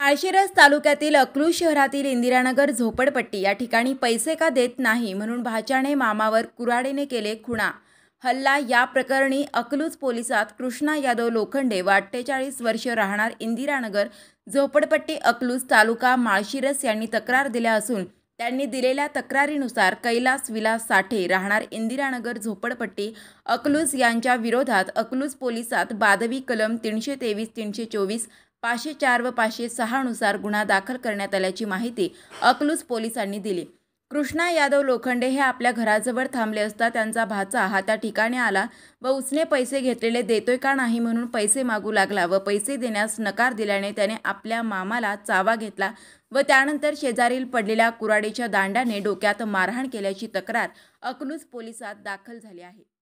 माळशिरस तालुक्यातील अकलूज शहरातील इंदिरानगर झोपडपट्टी या ठिकाणी पैसे का देत नाही म्हणून भाच्याने मामावर कुराडेने केले खुणा हल्ला या प्रकरणी अकलूज पोलिसात कृष्णा यादव लोखंडे व अठ्ठेचाळीस वर्ष राहणार इंदिरानगर झोपडपट्टी अकलूज तालुका माळशिरस यांनी तक्रार दिल्या असून त्यांनी दिलेल्या तक्रारीनुसार कैलास विलास साठे राहणार इंदिरानगर झोपडपट्टी अकलूज यांच्या विरोधात अकलूज पोलिसात बादवी कलम तीनशे तेवीस तीनशे चोवीस पाचशे चार व पाचशे सहानुसार गुन्हा दाखल करण्यात आल्याची माहिती अकलूज पोलिसांनी दिली कृष्णा यादव लोखंडे हे आपल्या घराजवळ थांबले असता त्यांचा भाचा हा त्या ठिकाणी आला व उसने पैसे घेतलेले देतोय का नाही म्हणून पैसे मागू लागला व पैसे देण्यास नकार दिल्याने त्याने आपल्या मामाला चावा घेतला व त्यानंतर शेजारील पडलेल्या कुराडीच्या दांड्याने डोक्यात मारहाण केल्याची तक्रार अकलूज पोलिसात दाखल झाली आहे